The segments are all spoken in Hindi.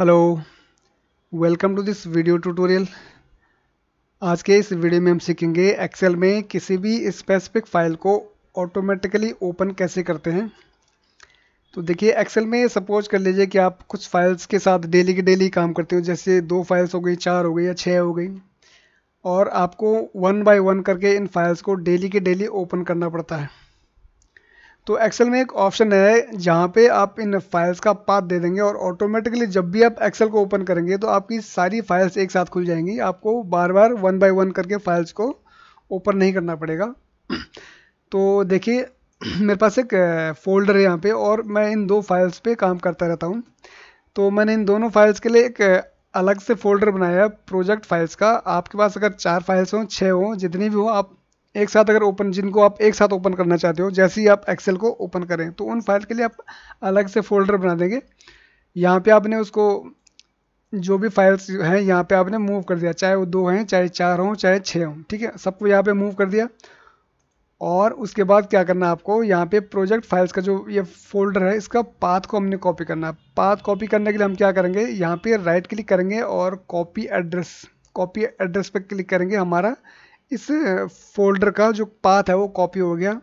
hello welcome to this video tutorial आज के इस वीडियो में हम सीखेंगे एक्सेल में किसी भी स्पेसिफिक फाइल को ऑटोमेटिकली ओपन कैसे करते हैं तो देखिए एक्सेल में सपोज कर लीजिए कि आप कुछ फाइल्स के साथ डेली के डेली काम करते हो जैसे दो फाइल्स हो गई चार हो गई या छः हो गई और आपको वन बाय वन करके इन फाइल्स को डेली के डेली ओपन करना पड़ता है तो एक्सेल में एक ऑप्शन है जहाँ पे आप इन फाइल्स का पाथ दे देंगे और ऑटोमेटिकली जब भी आप एक्सेल को ओपन करेंगे तो आपकी सारी फाइल्स एक साथ खुल जाएंगी आपको बार बार वन बाय वन करके फाइल्स को ओपन नहीं करना पड़ेगा तो देखिए मेरे पास एक फोल्डर है यहाँ पे और मैं इन दो फाइल्स पे काम करता रहता हूँ तो मैंने इन दोनों फाइल्स के लिए एक अलग से फोल्डर बनाया है प्रोजेक्ट फाइल्स का आपके पास अगर चार फाइल्स हों छः हों जितनी भी हो आप एक साथ अगर ओपन जिनको आप एक साथ ओपन करना चाहते हो जैसे ही आप एक्सेल को ओपन करें तो उन फाइल के लिए आप अलग से फोल्डर बना देंगे यहाँ पे आपने उसको जो भी फाइल्स हैं यहाँ पे आपने मूव कर दिया चाहे वो दो हैं चाहे चार हों चाहे छः हों ठीक है सबको यहाँ पे मूव कर दिया और उसके बाद क्या करना आपको यहाँ पे प्रोजेक्ट फाइल्स का जो ये फोल्डर है इसका पाथ को हमने कॉपी करना है पाथ कॉपी करने के लिए हम क्या करेंगे यहाँ पे राइट क्लिक करेंगे और कॉपी एड्रेस कॉपी एड्रेस पर क्लिक करेंगे हमारा इस फोल्डर का जो पाथ है वो कॉपी हो गया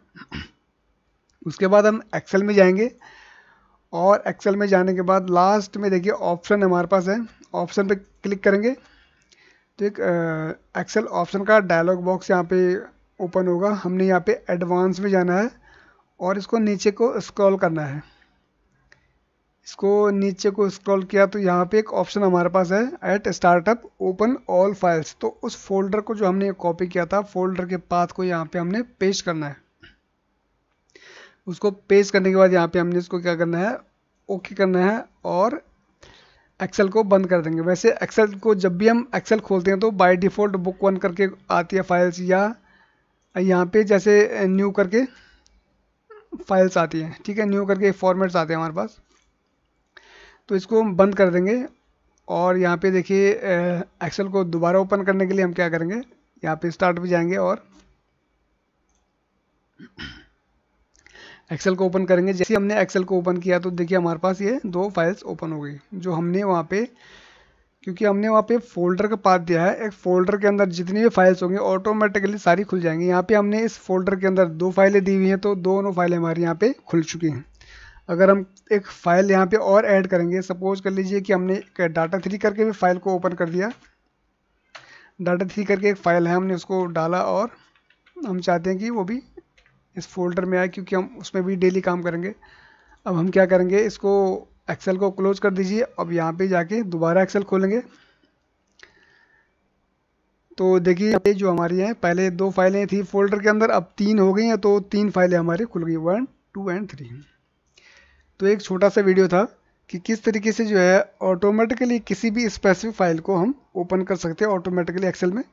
उसके बाद हम एक्सेल में जाएंगे और एक्सेल में जाने के बाद लास्ट में देखिए ऑप्शन हमारे पास है ऑप्शन पे क्लिक करेंगे तो एक एक्सेल ऑप्शन का डायलॉग बॉक्स यहाँ पे ओपन होगा हमने यहाँ पे एडवांस में जाना है और इसको नीचे को स्क्रॉल करना है इसको नीचे को स्क्रॉल किया तो यहाँ पे एक ऑप्शन हमारे पास है at startup open all files तो उस फोल्डर को जो हमने कॉपी किया था फोल्डर के पाथ को यहाँ पे हमने पेश करना है उसको पेश करने के बाद यहाँ पे हमने इसको क्या करना है ओके करना है और एक्सेल को बंद कर देंगे वैसे एक्सेल को जब भी हम एक्सेल खोलते हैं तो बाय डिफ़ॉल्ट बुक वन करके आती है फाइल्स या यहाँ पे जैसे न्यू करके फाइल्स आती हैं ठीक है न्यू करके फॉर्मेट्स आते हैं हमारे पास तो इसको हम बंद कर देंगे और यहाँ पे देखिए एक्सेल को दोबारा ओपन करने के लिए हम क्या करेंगे यहाँ पे स्टार्ट पे जाएंगे और एक्सेल को ओपन करेंगे जैसे हमने एक्सेल को ओपन किया तो देखिए हमारे पास ये दो फाइल्स ओपन हो गई जो हमने वहाँ पे क्योंकि हमने वहाँ पे फोल्डर का पाथ दिया है एक फोल्डर के अंदर जितनी भी फाइल्स होंगी ऑटोमेटिकली सारी खुल जाएंगी यहाँ पे हमने इस फोल्डर के अंदर दो फाइलें दी हुई हैं तो दोनों फाइलें हमारी यहाँ पे खुल चुकी हैं अगर हम एक फ़ाइल यहाँ पे और ऐड करेंगे सपोज कर लीजिए कि हमने एक डाटा थ्री करके भी फाइल को ओपन कर दिया डाटा थ्री करके एक फ़ाइल है हमने उसको डाला और हम चाहते हैं कि वो भी इस फोल्डर में आए क्योंकि हम उसमें भी डेली काम करेंगे अब हम क्या करेंगे इसको एक्सेल को क्लोज कर दीजिए अब यहाँ पे जाके दोबारा एक्सेल खोलेंगे तो देखिए जो हमारी हैं पहले दो फाइलें थी फोल्डर के अंदर अब तीन हो गई हैं तो तीन फाइलें हमारी खुल गई वन टू एंड थ्री तो एक छोटा सा वीडियो था कि किस तरीके से जो है ऑटोमेटिकली किसी भी स्पेसिफिक फाइल को हम ओपन कर सकते हैं ऑटोमेटिकली एक्सेल में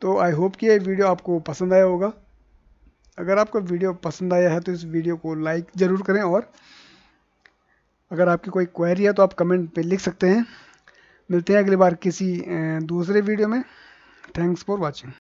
तो आई होप कि ये वीडियो आपको पसंद आया होगा अगर आपको वीडियो पसंद आया है तो इस वीडियो को लाइक ज़रूर करें और अगर आपकी कोई क्वेरी है तो आप कमेंट पे लिख सकते हैं मिलते हैं अगली बार किसी दूसरे वीडियो में थैंक्स फॉर वॉचिंग